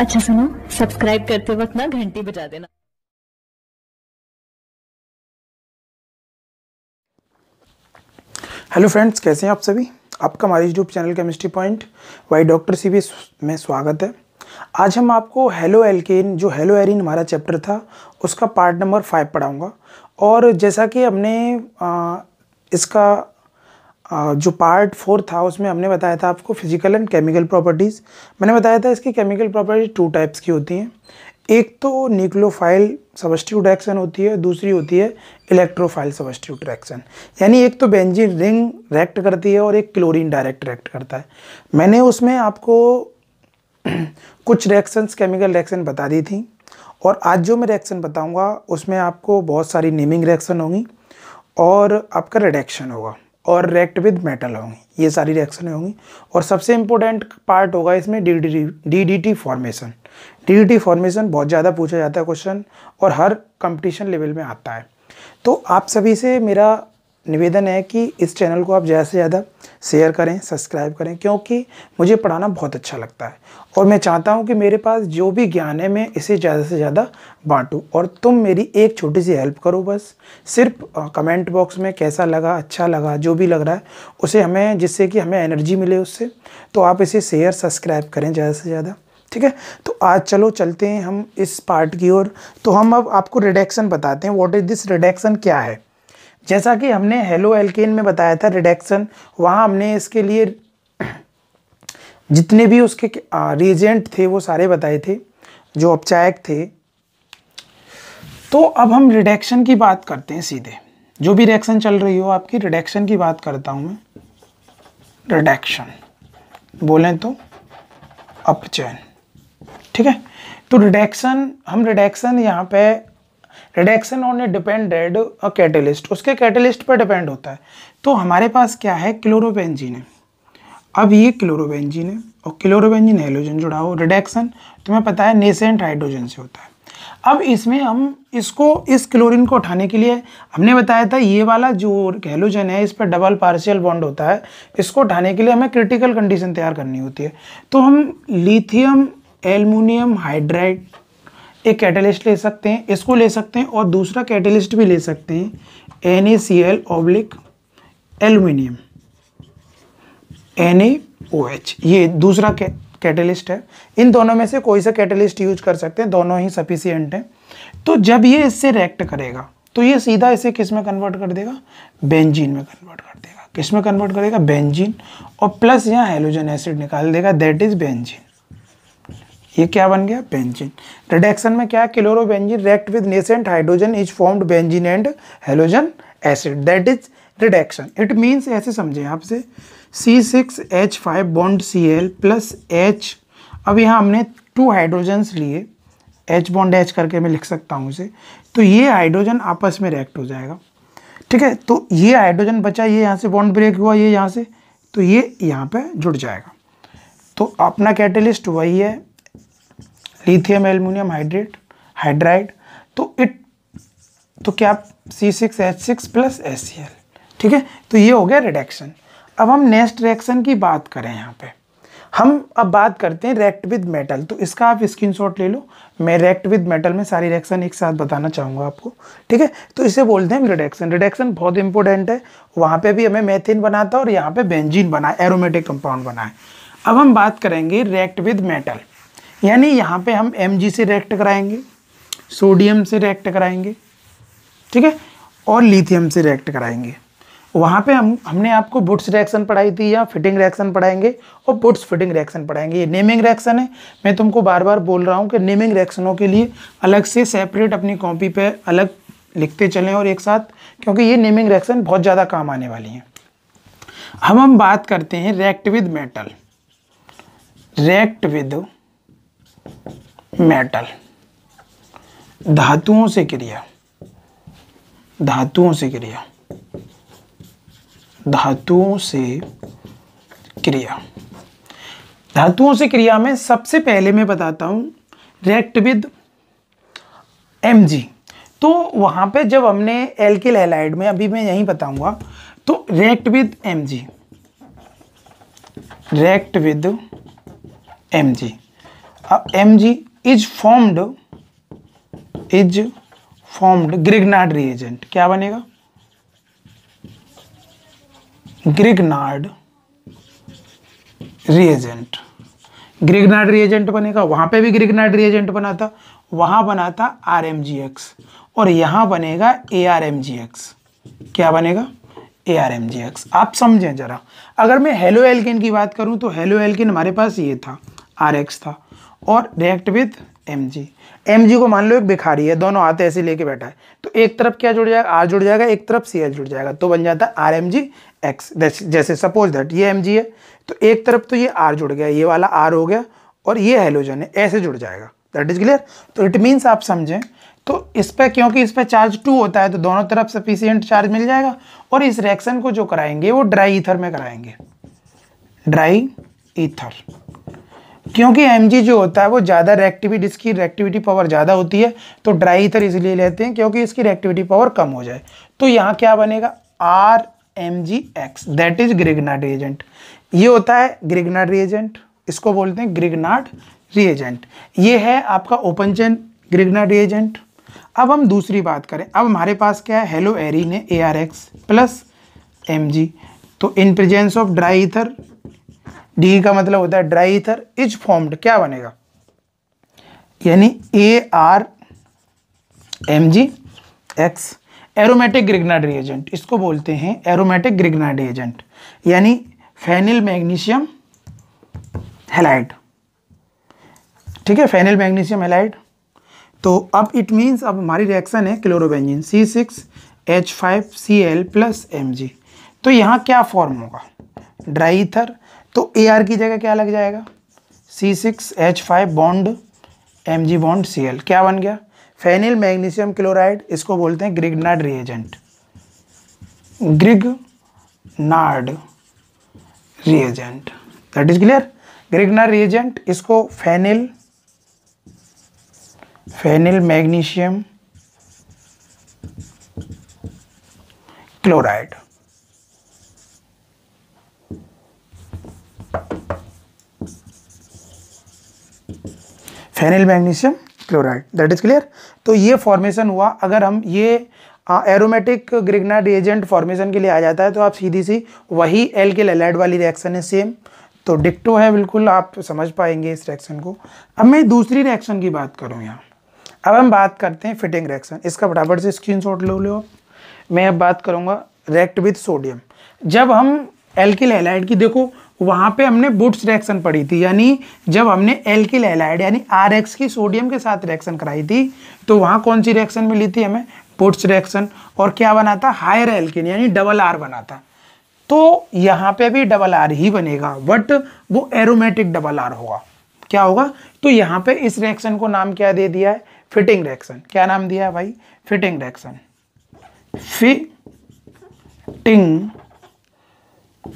अच्छा सुनो सब्सक्राइब करते वक्त ना घंटी बजा देना हेलो फ्रेंड्स कैसे हैं आप सभी आपका हमारे YouTube channel chemistry point Y doctor C B में स्वागत है आज हम आपको हेलो एल्केन जो हेलो एरिन हमारा चैप्टर था उसका पार्ट नंबर फाइव पढ़ाऊँगा और जैसा कि हमने इसका जो पार्ट फोर था उसमें हमने बताया था आपको फिजिकल एंड केमिकल प्रॉपर्टीज़ मैंने बताया था इसकी केमिकल प्रॉपर्टीज टू टाइप्स की होती हैं एक तो न्यूक्लोफाइल सबस्ट्यूट एक्शन होती है दूसरी होती है इलेक्ट्रोफाइल सबस्ट्यूट एक्शन यानी एक तो बेंजीन रिंग रिएक्ट करती है और एक क्लोरीन डायरेक्ट रिएक्ट करता है मैंने उसमें आपको कुछ रिएक्शंस केमिकल रिएक्शन बता दी थी और आज जो मैं रिएक्शन बताऊँगा उसमें आपको बहुत सारी नेमिंग रिएक्शन होंगी और आपका रिडक्शन होगा और रिएक्ट विद मेटल होंगी ये सारी रिएक्शनें होंगी और सबसे इम्पोर्टेंट पार्ट होगा इसमें D D T formation D T formation बहुत ज़्यादा पूछा जाता है क्वेश्चन और हर कंपटीशन लेवल में आता है तो आप सभी से मेरा निवेदन है कि इस चैनल को आप ज़्यादा से ज़्यादा शेयर करें सब्सक्राइब करें क्योंकि मुझे पढ़ाना बहुत अच्छा लगता है और मैं चाहता हूं कि मेरे पास जो भी ज्ञान है मैं इसे ज़्यादा से ज़्यादा बांटूं और तुम मेरी एक छोटी सी हेल्प करो बस सिर्फ कमेंट बॉक्स में कैसा लगा अच्छा लगा जो भी लग रहा है उसे हमें जिससे कि हमें एनर्जी मिले उससे तो आप इसे शेयर सब्सक्राइब करें ज़्यादा से ज़्यादा ठीक है तो आज चलो चलते हैं हम इस पार्ट की ओर तो हम अब आपको रिडक्शन बताते हैं वॉट इज़ दिस रिडक्शन क्या है जैसा कि हमने हेलो एल्केन में बताया था रिडक्शन वहाँ हमने इसके लिए जितने भी उसके रिएजेंट थे वो सारे बताए थे जो औपचायक थे तो अब हम रिडक्शन की बात करते हैं सीधे जो भी रिएक्शन चल रही हो आपकी रिडक्शन की बात करता हूँ मैं रिडक्शन बोलें तो अपचयन ठीक है तो रिडक्शन हम रिडक्शन यहाँ पे reduction on a depended catalyst उसके कैटलिस्ट पर डिपेंड होता है तो हमारे पास क्या है क्लोरोबेंजीन है अब ये क्लोरोबेंजीन है और क्लोरोबेंजीन हेलोजन जुड़ा हो रिडक्शन तुम्हें पता है नेसेंट हाइड्रोजन से होता है अब इसमें हम इसको इस क्लोरीन को उठाने के लिए हमने बताया था ये वाला जो हेलोजन है इस पर डबल पार्शियल बॉन्ड होता है इसको उठाने के लिए हमें क्रिटिकल कंडीशन तैयार करनी होती है तो हम लिथियम एल्युमिनियम हाइड्राइड एक कैटलिस्ट ले सकते हैं इसको ले सकते हैं और दूसरा कैटलिस्ट भी ले सकते हैं N A C L oblique aluminium N A O H ये दूसरा कैटलिस्ट है इन दोनों में से कोई सा कैटलिस्ट यूज कर सकते हैं दोनों ही सफिशियंट हैं तो जब ये इससे रिएक्ट करेगा तो ये सीधा इसे किस में कन्वर्ट कर देगा बेंजीन में कन्वर्ट कर देगा किस में कन्वर्ट करेगा बेंजीन और प्लस यहाँ हेलोजन एसिड निकाल देगा दैट इज बेंजीन ये क्या बन गया बेंजीन रिडक्शन में क्या chlorobenzene react with nascent hydrogen is formed benzene and halogen acid that is reduction it means ऐसे समझें आपसे C six H five bond C L plus H अब यहाँ हमने टू हाइड्रोजन्स लिए एच बॉन्ड एच करके मैं लिख सकता हूँ इसे तो ये हाइड्रोजन आपस में रिएक्ट हो जाएगा ठीक है तो ये हाइड्रोजन बचा ये यहाँ से बॉन्ड ब्रेक हुआ ये यहाँ से तो ये यहाँ पे जुड़ जाएगा तो अपना कैटलिस्ट वही है लिथियम एल्यूमिनियम हाइड्रेट हाइड्राइड तो इट तो क्या C six H six plus S C L ठीक है तो ये हो गया रिडक्शन अब हम नेक्स्ट रिएक्शन की बात करें यहाँ पे हम अब बात करते हैं रेक्ट विद मेटल तो इसका आप स्क्रीनशॉट ले लो मैं रेक्ट विद मेटल में सारी रिएक्शन एक साथ बताना चाहूँगा आपको ठीक है तो इसे बोलते हैं रिडक्शन रिडक्शन बहुत इंपॉर्टेंट है वहाँ पे भी हमें मेथिन बनाता है और यहाँ पे बेंजीन बना एरोमेटिक कंपाउंड बना है अब हम बात करेंगे रेक्ट विद मेटल यानी यहाँ पे हम एम से रिएक्ट कराएंगे सोडियम से रिएक्ट कराएंगे ठीक है और लिथियम से रिएक्ट कराएंगे वहाँ पे हम हमने आपको बुट्स रिएक्शन पढ़ाई थी या फिटिंग रिएक्शन पढ़ाएंगे और बुट्स फिटिंग रिएक्शन पढ़ाएंगे ये नेमिंग रिएक्शन है मैं तुमको बार बार बोल रहा हूँ कि नेमिंग रिएक्शनों के लिए अलग से सेपरेट अपनी कॉपी पे अलग लिखते चलें और एक साथ क्योंकि ये नेमिंग रिएक्शन बहुत ज़्यादा काम आने वाली हैं हम हम बात करते हैं react with metal react with metal धातुओं से क्रिया धातुओं से क्रिया धातुओं से क्रिया धातुओं से क्रिया में सबसे पहले मैं बताता हूं रेक्ट विद एम जी तो वहां पे जब हमने एल्किल हेलाइड में अभी मैं यही बताऊंगा तो react with M G react with M G M G is formed is formed Grignard reagent क्या बनेगा ग्रिगनाड रिएजेंट ग्रिगनाड रिएजेंट बनेगा वहां पे भी ग्रिगनाड रिएजेंट बना था वहां बना था आर एम जी एक्स और यहां बनेगा A R M G X क्या बनेगा A R M G X आप समझें ज़रा अगर मैं हेलो एल्किन की बात करूं तो हेलो एल्किन हमारे पास ये था आर एक्स था और react with M G M G को मान लो एक भिखारी है दोनों हाथ ऐसे लेके बैठा है तो एक तरफ क्या जुड़ जाएगा आर जुड़ जाएगा एक तरफ सी एच जुड़ जाएगा तो बन जाता है आर एम जी एक्स जैसे सपोज दैट ये एम जी है तो एक तरफ तो ये आर जुड़ गया ये वाला आर हो गया और ये हेलोजन है ऐसे जुड़ जाएगा दैट इज क्लियर तो इट मीन्स आप समझें तो इस पर क्योंकि इस पर चार्ज टू होता है तो दोनों तरफ सफिशियंट चार्ज मिल जाएगा और इस रिएक्शन को जो कराएंगे वो ड्राई ईथर में कराएंगे ड्राई ईथर क्योंकि एम जो होता है वो ज़्यादा रिएक्टिविटी इसकी रिएक्टिविटी पावर ज़्यादा होती है तो ड्राई ईथर इसलिए लेते हैं क्योंकि इसकी रिएक्टिविटी पावर कम हो जाए तो यहाँ क्या बनेगा R M G X that is Grignard reagent ये होता है ग्रिगनाड रिएजेंट इसको बोलते हैं ग्रिगनाड रिएजेंट ये है आपका ओपन चेन ग्रिगनाड रिएजेंट अब हम दूसरी बात करें अब हमारे पास क्या है हेलो एरिन है A R X plus M G तो in presence of dry ether D का मतलब होता है ड्राई इथर इज फॉर्म्ड क्या बनेगा यानी A R M G X aromatic Grignard reagent इसको बोलते हैं एरोमेटिक ग्रिग्नाड रिएजेंट यानी फेनिल मैग्नीशियम हेलाइड ठीक है फेनिल मैग्नीशियम हेलाइड तो अब इट मींस अब हमारी रिएक्शन है chlorobenzene C six H five C L plus M G तो यहाँ क्या फॉर्म होगा ड्राई ईथर तो ए आर की जगह क्या लग जाएगा C six H five bond M G bond C L क्या बन गया फेनिल मैग्नीशियम क्लोराइड इसको बोलते हैं Grignard reagent Grignard reagent that is clear Grignard reagent इसको phenyl phenyl magnesium chloride phenyl magnesium chloride that is clear तो ये formation हुआ अगर हम ये एरोमेटिक ग्रिगनाड एजेंट फॉर्मेशन के लिए आ जाता है तो आप सीधी सी वही एल के लेलाइड वाली रिएक्शन है सेम तो डिक्टो है बिल्कुल आप समझ पाएंगे इस रिएक्शन को अब मैं दूसरी रिएक्शन की बात करूँ यहाँ अब हम बात करते हैं फिटिंग रिएक्शन इसका फटाफट से स्क्रीन शॉट ले लो मैं अब बात करूँगा रिएक्ट विथ सोडियम जब हम एल्किल हेलाइड की देखो वहाँ पे हमने बुट्स रिएक्शन पढ़ी थी यानी जब हमने की लेलाइड यानी आर एक्स की सोडियम के साथ रिएक्शन कराई थी तो वहाँ कौन सी रिएक्शन मिली थी हमें बुट्स रिएक्शन और क्या बना था हायर एल्किन यानी डबल आर बना था तो यहाँ पे भी डबल आर ही बनेगा बट वो एरोमेटिक डबल आर होगा क्या होगा तो यहाँ पे इस रिएक्शन को नाम क्या दे दिया है फिटिंग रिएक्शन क्या नाम दिया है भाई Fittig reaction Fittig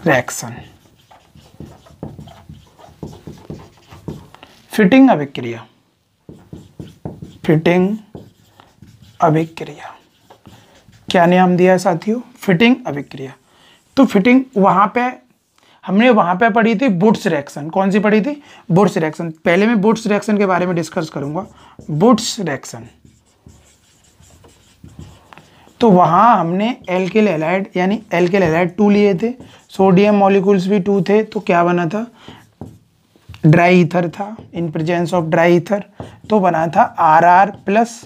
reaction Fittig अभिक्रिया फिटिंग अभिक्रिया क्या नाम दिया है साथियों फिटिंग अभिक्रिया तो फिटिंग वहां पे हमने वहां पे पढ़ी थी बुट्स रिएक्शन कौन सी पढ़ी थी बुट्स रिएक्शन पहले मैं बुट्स रिएक्शन के बारे में डिस्कस करूंगा बुट्स रिएक्शन तो वहां हमने एल्किल एलाइड यानी एल्किल एलाइड टू लिए थे सोडियम मॉलिक्यूल्स भी टू थे तो क्या बना था ड्राई ईथर था in presence of dry ether तो बना था R R plus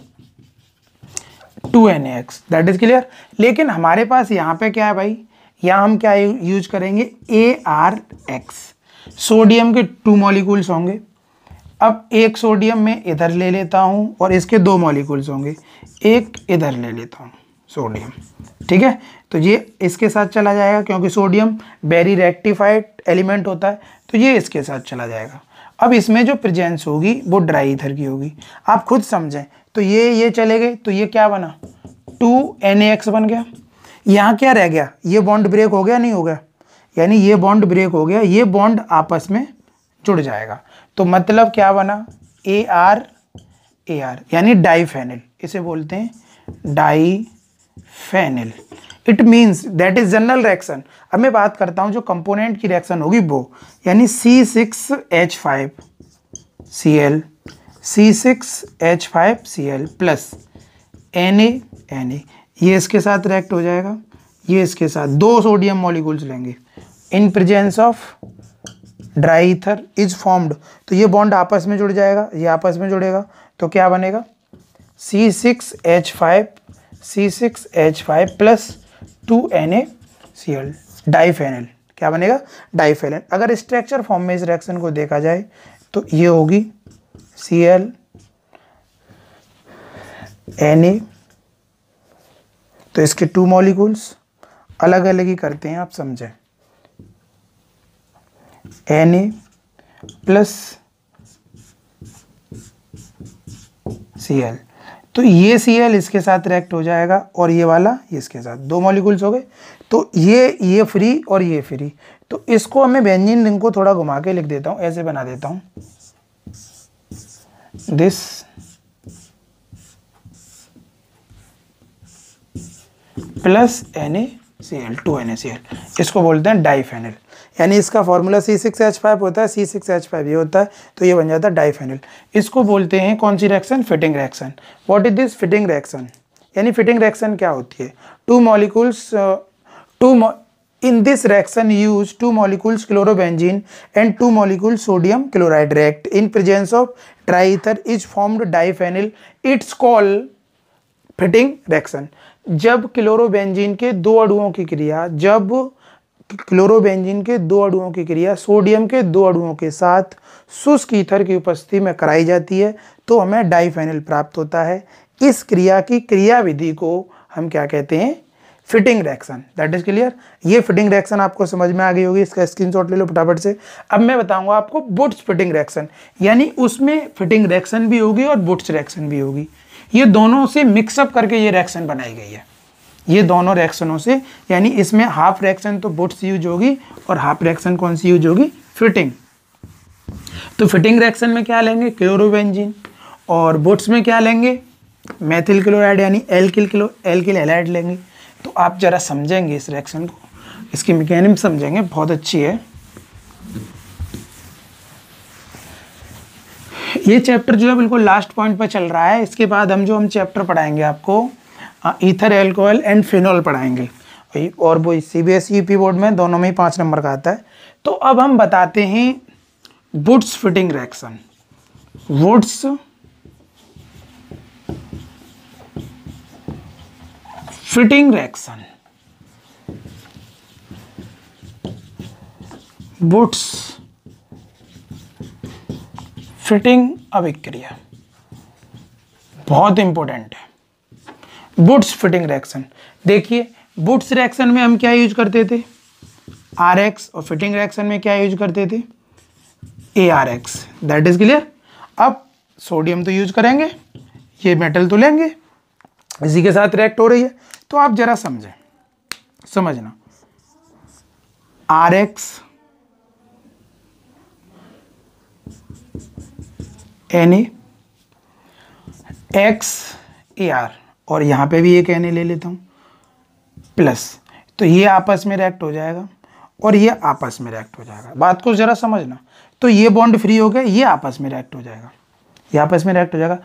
two N X that is clear लेकिन हमारे पास यहाँ पे क्या है भाई यहाँ हम क्या यूज करेंगे ए आर एक्स सोडियम के टू मॉलिक्यूल्स होंगे अब एक सोडियम मैं इधर ले लेता हूँ और इसके दो मॉलिक्यूल्स होंगे एक इधर ले लेता हूँ सोडियम ठीक है तो ये इसके साथ चला जाएगा क्योंकि सोडियम वेरी रेक्टिफाइड एलिमेंट होता है तो ये इसके साथ चला जाएगा अब इसमें जो प्रेजेंस होगी वो ड्राई इथर की होगी आप खुद समझें तो ये ये चले गए तो ये क्या बना टू एन एक्स बन गया यहाँ क्या रह गया ये बॉन्ड ब्रेक हो गया नहीं हो गया यानी ये बॉन्ड ब्रेक हो गया ये बॉन्ड आपस में जुड़ जाएगा तो मतलब क्या बना ए आर ए आर यानी डाईफेनिल इसे बोलते हैं di phenyl it means that is general reaction अब मैं बात करता हूँ जो कंपोनेंट की रिएक्शन होगी वो यानी C six H five C L C six H five C L plus N A N A ये इसके साथ रिएक्ट हो जाएगा ये इसके साथ दो सोडियम मॉलिक्यूल्स लेंगे in presence of dry ether is formed तो ये बॉन्ड आपस में जुड़ जाएगा ये आपस में जुड़ेगा तो क्या बनेगा C six H five C six H five plus two N A C L diphenyl क्या बनेगा डाइफेनल अगर स्ट्रक्चर फॉर्म में इस रिएक्शन को देखा जाए तो ये होगी सी एल एन ए तो इसके टू मॉलिकूल्स अलग अलग ही करते हैं आप समझें N A plus C L तो ये सी एल इसके साथ रिएक्ट हो जाएगा और ये वाला ये इसके साथ दो मॉलिक्यूल्स हो गए तो ये ये फ्री और ये फ्री तो इसको हमें बेंजीन रिंग को थोड़ा घुमा के लिख देता हूँ ऐसे बना देता हूँ this plus N A C L two N A C L इसको बोलते हैं फेनल यानी इसका formula C six H five होता है सी सिक्स एच फाइव ये होता है तो ये बन जाता है डाईफेनिल इसको बोलते हैं कौन सी reaction Fittig reaction what is this Fittig reaction यानी फिटिंग रिएक्शन क्या होती है two molecules two in this reaction use two molecules chlorobenzene and two molecule sodium chloride react in presence of dry ether is formed diphenyl it's call Fittig reaction जब chlorobenzene के दो अड़ुओं की क्रिया जब क्लोरोबेंजीन के दो अणुओं की क्रिया सोडियम के दो अणुओं के साथ शुष्क ईथर की उपस्थिति में कराई जाती है तो हमें डाइफेनल प्राप्त होता है इस क्रिया की क्रियाविधि को हम क्या कहते हैं Fittig reaction that is clear ये फिटिंग रिएक्शन आपको समझ में आ गई होगी इसका स्क्रीनशॉट ले लो फटाफट से अब मैं बताऊंगा आपको बुट्स फिटिंग रिएक्शन यानी उसमें फिटिंग रिएक्शन भी होगी और बुट्स रिएक्शन भी होगी ये दोनों से मिक्सअप करके ये रिएक्शन बनाई गई है ये दोनों रिएक्शनों से यानी इसमें हाफ रिएक्शन तो बुट्स यूज होगी और हाफ रिएक्शन कौन सी यूज होगी फिटिंग तो फिटिंग रिएक्शन में क्या लेंगे क्लोरोबेंजीन और बुट्स में क्या लेंगे मैथिल क्लोराइड यानी एल्किल क्लो एल्किल एलाइड लेंगे तो आप ज़रा समझेंगे इस रिएक्शन को इसकी मैकेनिज्म समझेंगे बहुत अच्छी है ये चैप्टर जो है बिल्कुल लास्ट पॉइंट पर चल रहा है इसके बाद हम जो हम चैप्टर पढ़ाएंगे आपको ईथर एल्कोहल एंड फिनॉल पढ़ाएंगे और वो C B S E P board में दोनों में ही पाँच नंबर का आता है तो अब हम बताते हैं Wurtz Fittig reaction Wurtz Fittig reaction Wurtz Fittig अभिक्रिया बहुत इंपॉर्टेंट है बुट्स फिटिंग रिएक्शन देखिए बुट्स रिएक्शन में हम क्या यूज करते थे आर एक्स और फिटिंग रिएक्शन में क्या यूज करते थे A R X that is clear अब सोडियम तो यूज करेंगे ये मेटल तो लेंगे इसी के साथ रिएक्ट हो रही है तो आप जरा समझें समझना R X N X A R और यहाँ पे भी एक एन ए ले लेता हूँ प्लस तो ये आपस में रिएक्ट हो जाएगा और ये आपस में रिएक्ट हो जाएगा बात को ज़रा समझना तो ये बॉन्ड फ्री हो गया ये आपस में रिएक्ट हो जाएगा ये आपस में रिएक्ट हो जाएगा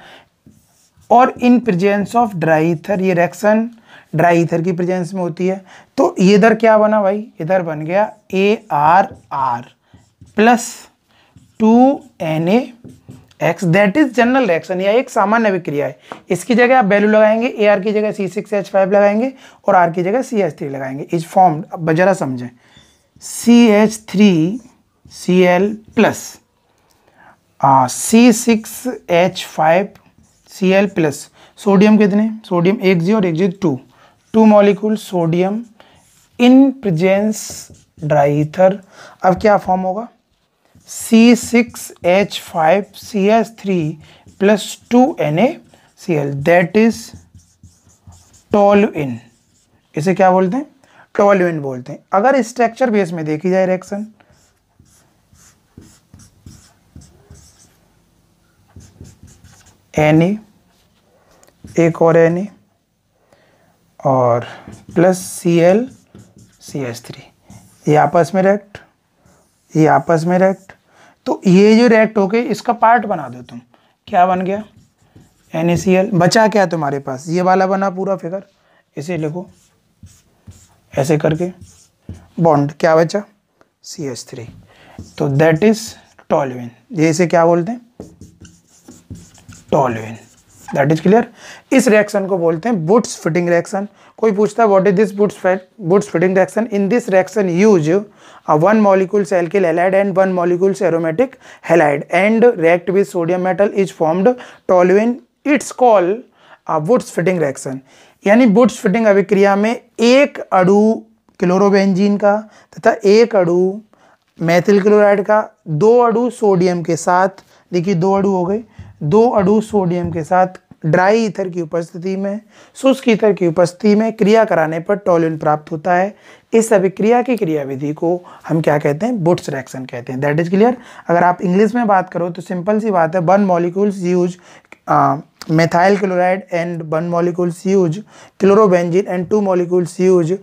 और इन प्रेजेंस ऑफ ड्राईथर ये रिएक्शन ड्राईथर की प्रेजेंस में होती है तो इधर क्या बना भाई इधर बन गया A R R plus two N A X that is general reaction या एक सामान्य विक्रिया है इसकी जगह आप वैल्यू लगाएंगे ए आर की जगह सी सिक्स एच फाइव लगाएंगे और आर की जगह सी एच थ्री लगाएंगे इज फॉर्म अब जरा समझें C H three C L plus C six H five C L plus sodium कितने सोडियम एक जी और एक जी two two molecule sodium in presence dry ether अब क्या फॉर्म होगा C six H five C S three plus two N A C L that is toluene इसे क्या बोलते हैं टॉल इन बोलते हैं अगर स्ट्रक्चर बेस में देखी जाए रिएक्शन एन ए एक और एन ए और plus C L C S three ये आपस में रेक्ट ये आपस में रेक्ट तो ये जो रिएक्ट होके इसका पार्ट बना दो तुम क्या बन गया एन बचा क्या तुम्हारे पास ये वाला बना पूरा फिगर इसे लिखो ऐसे करके बॉन्ड क्या बचा सी एच थ्री तो दैट इज टॉलविन ये इसे क्या बोलते हैं टॉलविन दैट इज क्लियर इस रिएक्शन को बोलते हैं बुट्स फिटिंग रिएक्शन कोई पूछता है what is this Wurtz Wurtz Fittig reaction in this reaction use one molecule alkyl halide and one molecule aromatic halide and react with sodium metal is formed toluene it's call Wurtz Fittig reaction यानी Wurtz Fittig अभिक्रिया में एक अड़ू chlorobenzene का तथा एक अड़ू Maithil chloride का दो अड़ू sodium के साथ देखिए दो अड़ू हो गए दो अड़ू सोडियम के साथ ड्राई इथर की उपस्थिति में शुष्क इथर की उपस्थिति में क्रिया कराने पर टॉलिन प्राप्त होता है इस अभिक्रिया की क्रियाविधि को हम क्या कहते हैं बुट्स रिएक्शन कहते हैं दैट इज क्लियर अगर आप इंग्लिश में बात करो तो सिंपल सी बात है one molecules use methyl chloride and one molecules use chlorobenzene and two molecules use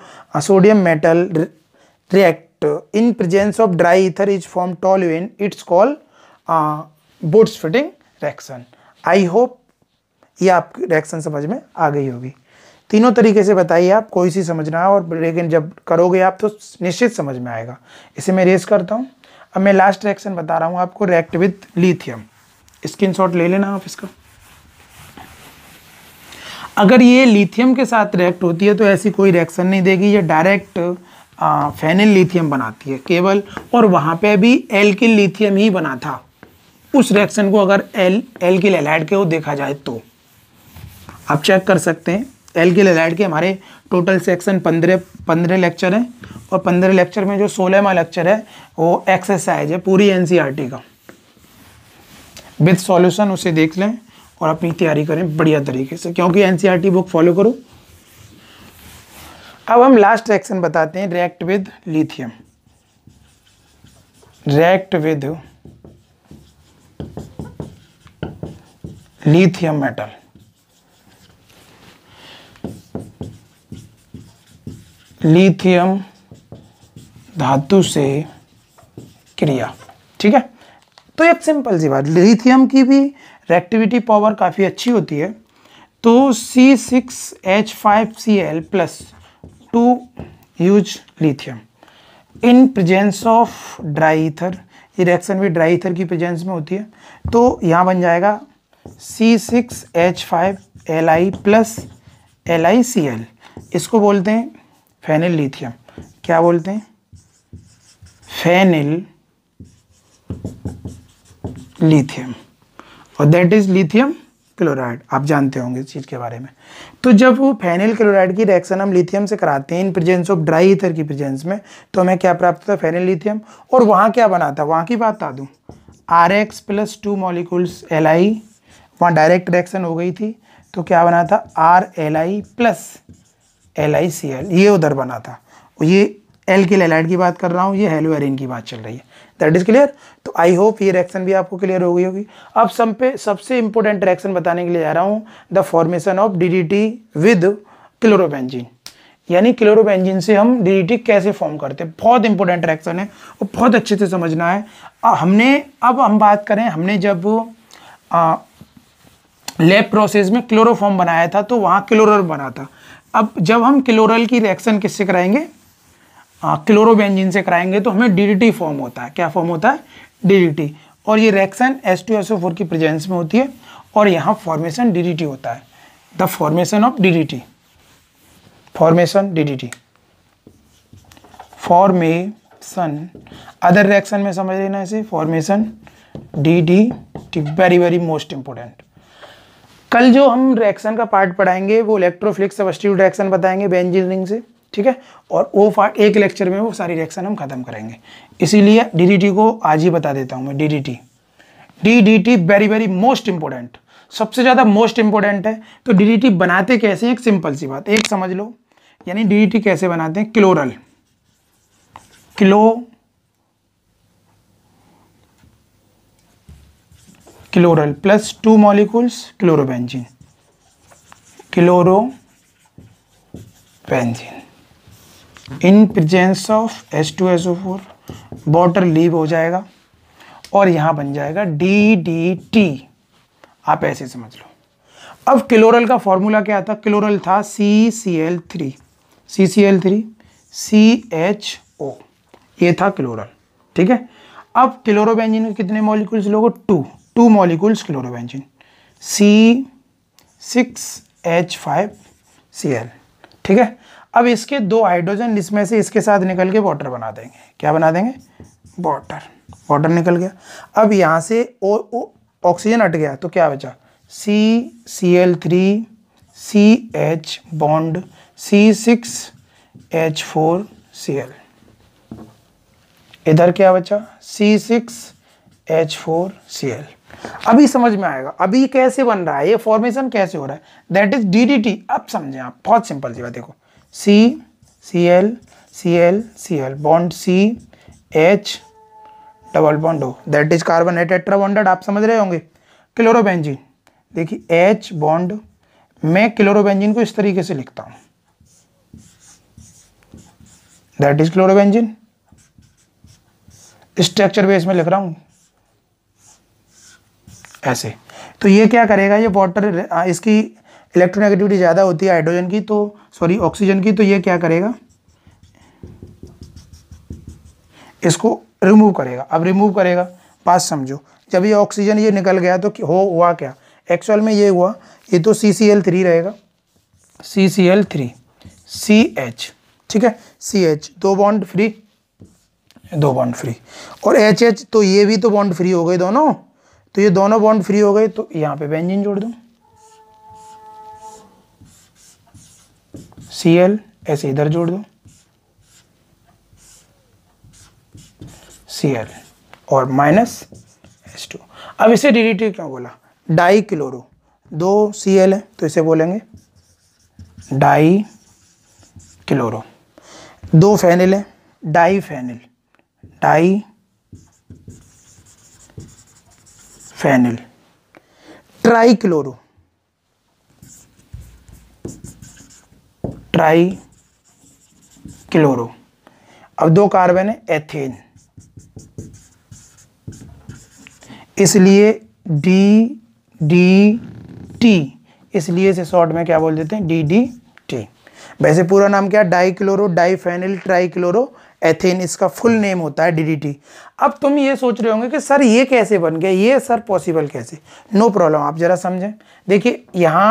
sodium metal react in presence of dry ether is form toluene it's called Wurtz Fittig reaction I hope ये आप reaction समझ में आ गई होगी तीनों तरीके से बताइए आप कोई सी समझना है और लेकिन जब करोगे आप तो निश्चित समझ में आएगा इसे मैं रेस करता हूँ अब मैं लास्ट रिएक्शन बता रहा हूँ आपको react with lithium screen shot ले लेना आप इसका अगर ये लिथियम के साथ रिएक्ट होती है तो ऐसी कोई रिएक्शन नहीं देगी ये डायरेक्ट फेनिल लिथियम बनाती है केवल और वहाँ पे भी एल्किल लिथियम ही बना था उस रिएक्शन को अगर एल एल्किल एलहाइड के वो देखा जाए तो आप चेक कर सकते हैं एल के ललाइट के हमारे टोटल सेक्शन पंद्रह पंद्रह लेक्चर हैं और पंद्रह लेक्चर में जो सोलहवा लेक्चर है वो एक्सरसाइज है पूरी एन e का विद सॉल्यूशन उसे देख लें और अपनी तैयारी करें बढ़िया तरीके से क्योंकि एन बुक फॉलो करो अब हम लास्ट सेक्शन बताते हैं react with lithium react with lithium metal lithium धातु से क्रिया ठीक है तो एक सिंपल सी बात लिथियम की भी रेक्टिविटी पावर काफ़ी अच्छी होती है तो C six H five C L plus two use lithium in presence of dry ether ये रिएक्शन भी ड्राई ईथर की प्रेजेंस में होती है तो यहाँ बन जाएगा C six H five L I plus L I C L इसको बोलते हैं फेनिल लिथियम क्या बोलते हैं फेनिल लिथियम और दैट इज लिथियम क्लोराइड आप जानते होंगे इस चीज़ के बारे में तो जब वो फेनिल क्लोराइड की रिएक्शन हम लिथियम से कराते हैं in presence of dry ether की प्रेजेंस में तो हमें क्या प्राप्त होता है फेनिल लिथियम और वहां क्या बना था वहां की बात बता दू R X plus two molecules L I वहाँ डायरेक्ट रिएक्शन हो गई थी तो क्या बना था R L I plus L I C L ये उधर बना था और ये एल के लेलाइट की बात कर रहा हूँ ये एरिन की बात चल रही है दैट इज़ क्लियर तो आई होप ये रिएक्शन भी आपको क्लियर हो गई होगी अब सब पे सबसे इंपॉर्टेंट रिएक्शन बताने के लिए जा रहा हूँ the formation of T with chlorobenzene यानी क्लोरोपेंजिन से हम टी कैसे फॉर्म करते हैं बहुत इंपॉर्टेंट रिएक्शन है और बहुत अच्छे से समझना है हमने अब हम बात करें हमने जब लैब प्रोसेस में क्लोरोफॉर्म बनाया था तो वहाँ क्लोरो बना था अब जब हम क्लोरल की रिएक्शन किससे कराएंगे क्लोरोबेंजिन से कराएंगे तो हमें डीडीटी फॉर्म होता है क्या फॉर्म होता है डीडीटी और ये रिएक्शन फोर की प्रेजेंस में होती है और यहाँ फॉर्मेशन डीडीटी होता है the formation of DDT formation DDT formation other reaction में समझ लेना इसे formation D D T very very most important कल जो हम रिएक्शन का पार्ट पढ़ाएंगे वो इलेक्ट्रोफ्लिक सबस्टिट्यूट रिएक्शन बताएंगे बेंजीन रिंग से ठीक है और वो पार्ट एक लेक्चर में वो सारी रिएक्शन हम खत्म करेंगे इसीलिए डीडीटी को आज ही बता देता हूँ मैं DDT DDT very very most important सबसे ज़्यादा मोस्ट इंपॉर्टेंट है तो डीडीटी बनाते कैसे एक सिंपल सी बात एक समझ लो यानी डीडीटी कैसे बनाते हैं chloral chlo chloral plus two molecules chlorobenzene chlorobenzene in presence of S two S O four water leave हो जाएगा और यहाँ बन जाएगा डी डी टी आप ऐसे समझ लो अब क्लोरल का फॉर्मूला क्या था क्लोरल था C C L three C C L three C H O ये था क्लोरल ठीक है अब क्लोरोबेंजिन के कितने मॉलिक्यूल्स लोगों two two C six H five C L ठीक है अब इसके दो हाइड्रोजन इसमें से इसके साथ निकल के वाटर बना देंगे क्या बना देंगे वाटर वाटर निकल गया अब यहाँ से ओ ऑक्सीजन हट गया तो क्या बचा C C L three C H bond C six H four C L इधर क्या बचा C six H four C L अभी समझ में आएगा अभी कैसे बन रहा है ये फॉर्मेशन कैसे हो रहा है that is D D T अब समझें आप बहुत सिंपल सी बात देखो C C L C L C L bond C H double bond हो that is carbon at tetra bonded आप समझ रहे होंगे क्लोरोबेंजीन देखिए एच बॉन्ड मैं क्लोरोबेंजीन को इस तरीके से लिखता हूँ that is chlorobenzene structure base में लिख रहा हूँ ऐसे तो ये क्या करेगा ये वाटर इसकी इलेक्ट्रोनेगेटिविटी ज़्यादा होती है हाइड्रोजन की तो सॉरी ऑक्सीजन की तो ये क्या करेगा इसको रिमूव करेगा अब रिमूव करेगा पास समझो जब ये ऑक्सीजन ये निकल गया तो हो हुआ क्या एक्चुअल में ये हुआ ये तो सी सी एल थ्री रहेगा C C L three C H ठीक है सी एच दो बॉन्ड फ्री दो बॉन्ड फ्री और एच एच तो ये भी तो बॉन्ड फ्री हो गए दोनों तो ये दोनों बॉन्ड फ्री हो गए तो यहाँ पे बेंजीन जोड़ दूँ सी एल ऐसे इधर जोड़ दो सी एल और माइनस एस टू अब इसे डी क्यों बोला डाई क्लोरो दो सी एल है तो इसे बोलेंगे डाई क्लोरो दो फेनिल है diphenyl diphenyl trichloro trichloro अब दो कार्बन है एथेन इसलिए डी डी टी इसलिए इसे शॉर्ट में क्या बोल देते हैं डी डी टी वैसे पूरा नाम क्या dichloro di trichloro ethane इसका फुल नेम होता है डीडीटी अब तुम ये सोच रहे होंगे कि सर ये कैसे बन गया ये सर पॉसिबल कैसे नो no प्रॉब्लम आप ज़रा समझें देखिए यहाँ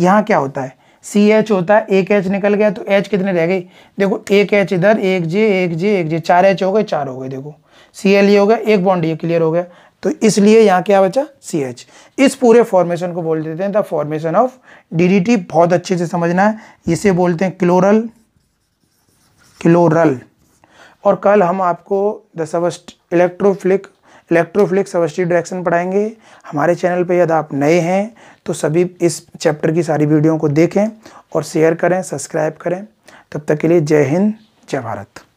यहाँ क्या होता है सी एच होता है एक एच निकल गया तो एच कितने रह गए देखो एक एच इधर एक जे एक जे एक जे चार एच हो गए चार हो गए देखो सी एल ये हो गया एक बॉन्ड ये क्लियर हो गया तो इसलिए यहाँ क्या बचा सी एच इस पूरे फॉर्मेशन को बोल देते हैं the formation of D D T बहुत अच्छे से समझना है इसे बोलते हैं क्लोरल क्लोरल और कल हम आपको द सवस्ट इलेक्ट्रोफ्लिक इलेक्ट्रोफ्लिक सवस्टी डायरेक्शन पढ़ाएंगे हमारे चैनल पे यदि आप नए हैं तो सभी इस चैप्टर की सारी वीडियो को देखें और शेयर करें सब्सक्राइब करें तब तक के लिए जय हिंद जय भारत